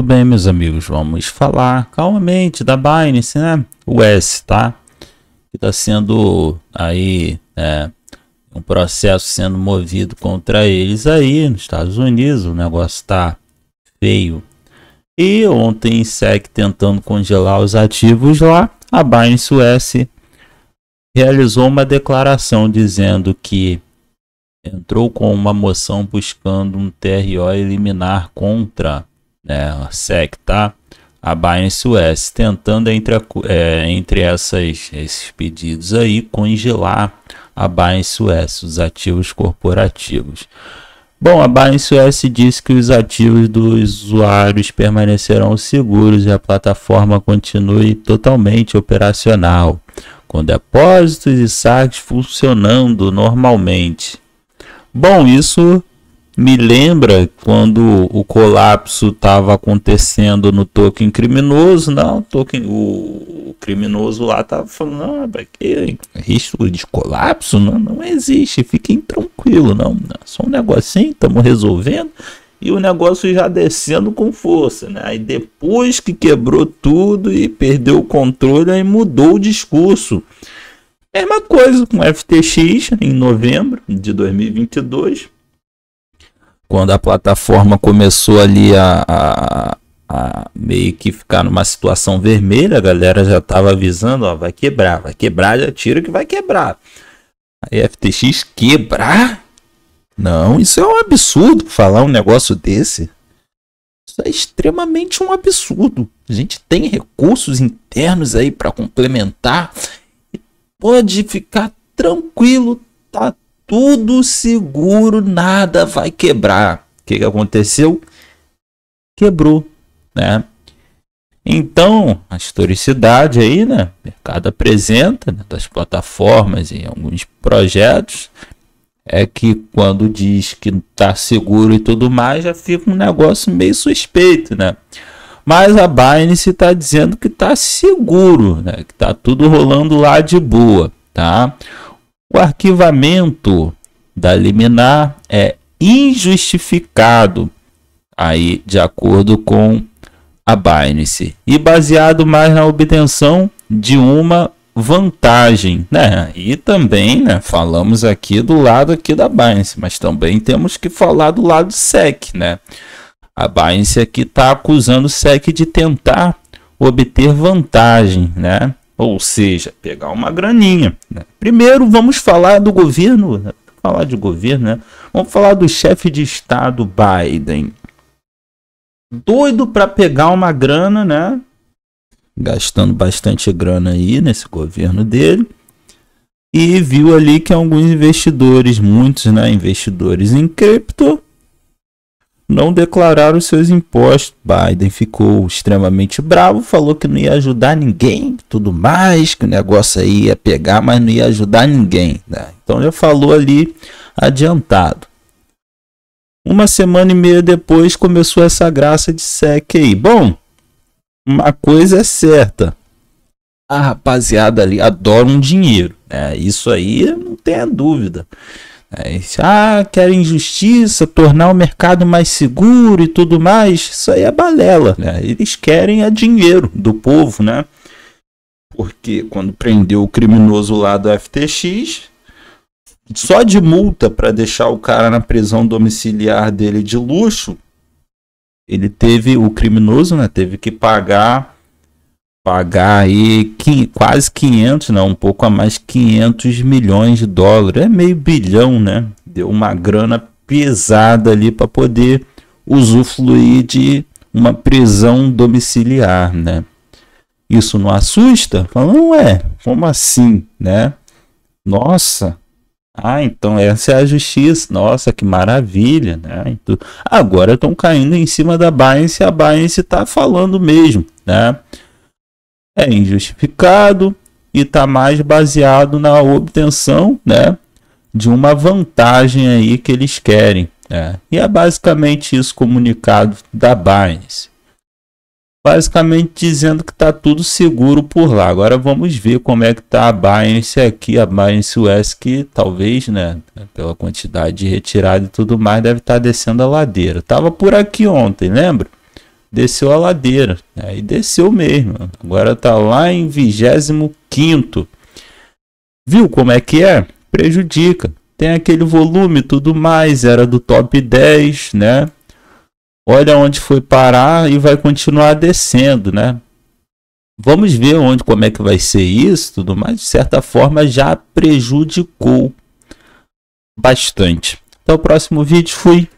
Muito bem, meus amigos, vamos falar calmamente da Binance, né? O S, tá? Que está sendo aí é, um processo sendo movido contra eles aí nos Estados Unidos. O negócio está feio. E ontem SEC tentando congelar os ativos lá, a Binance US realizou uma declaração dizendo que entrou com uma moção buscando um TRO eliminar contra né, a SEC, tá? A Binance US, tentando entre, a, é, entre essas, esses pedidos aí congelar a Binance US, os ativos corporativos. Bom, a Binance US disse que os ativos dos usuários permanecerão seguros e a plataforma continue totalmente operacional, com depósitos e saques funcionando normalmente. Bom, isso me lembra quando o colapso estava acontecendo no token criminoso, não, token, o, o criminoso lá estava falando, não, ah, que risco de colapso não, não existe, fiquem tranquilo, não, não, só um negocinho, estamos resolvendo, e o negócio já descendo com força, né? Aí depois que quebrou tudo e perdeu o controle, aí mudou o discurso. Mesma coisa com FTX em novembro de 2022 quando a plataforma começou ali a, a, a, meio que ficar numa situação vermelha, a galera já estava avisando, ó, vai quebrar, vai quebrar, já tira que vai quebrar. A FTX quebrar? Não, isso é um absurdo falar um negócio desse. Isso é extremamente um absurdo. A gente tem recursos internos aí para complementar e pode ficar tranquilo, tá tudo seguro, nada vai quebrar. O que, que aconteceu? Quebrou, né? Então, a historicidade aí, né? O mercado apresenta né, das plataformas e alguns projetos é que quando diz que está seguro e tudo mais, já fica um negócio meio suspeito, né? Mas a Binance está dizendo que está seguro, né? Que está tudo rolando lá de boa, tá? O arquivamento da liminar é injustificado, aí de acordo com a Binance, e baseado mais na obtenção de uma vantagem, né? E também, né, falamos aqui do lado aqui da Binance, mas também temos que falar do lado SEC, né? A Binance aqui está acusando o SEC de tentar obter vantagem, né? ou seja, pegar uma graninha. Né? Primeiro vamos falar do governo, né? falar de governo, né? Vamos falar do chefe de estado Biden. Doido para pegar uma grana, né? Gastando bastante grana aí nesse governo dele. E viu ali que alguns investidores, muitos, né, investidores em cripto, não declararam seus impostos. Biden ficou extremamente bravo, falou que não ia ajudar ninguém, tudo mais, que o negócio aí ia pegar, mas não ia ajudar ninguém. Né? Então já falou ali adiantado. Uma semana e meia depois começou essa graça de SEC aí. Bom, uma coisa é certa. A rapaziada ali adora um dinheiro. Né? Isso aí não tem dúvida. Ah, querem justiça, tornar o mercado mais seguro e tudo mais. Isso aí é balela, né? Eles querem a é dinheiro do povo, né? Porque quando prendeu o criminoso lá do FTX, só de multa para deixar o cara na prisão domiciliar dele de luxo, ele teve o criminoso, né? Teve que pagar pagar aí quase 500, não, um pouco a mais, 500 milhões de dólares. É meio bilhão, né? Deu uma grana pesada ali para poder usufruir de uma prisão domiciliar, né? Isso não assusta? não ué, como assim, né? Nossa, ah, então essa é a justiça, nossa, que maravilha, né? Então, agora estão caindo em cima da Binance e a Binance está falando mesmo, né? é injustificado e está mais baseado na obtenção né, de uma vantagem aí que eles querem. Né? E é basicamente isso comunicado da Binance. Basicamente dizendo que está tudo seguro por lá. Agora vamos ver como é que está a Binance aqui, a Binance US que talvez, né, pela quantidade de retirada e tudo mais, deve estar tá descendo a ladeira. Tava por aqui ontem, lembra? desceu a ladeira. Aí né, desceu mesmo. Agora tá lá em 25. Viu como é que é? Prejudica. Tem aquele volume tudo mais, era do top 10, né? Olha onde foi parar e vai continuar descendo, né? Vamos ver onde como é que vai ser isso, tudo mais. De certa forma já prejudicou bastante. Até o próximo vídeo, fui.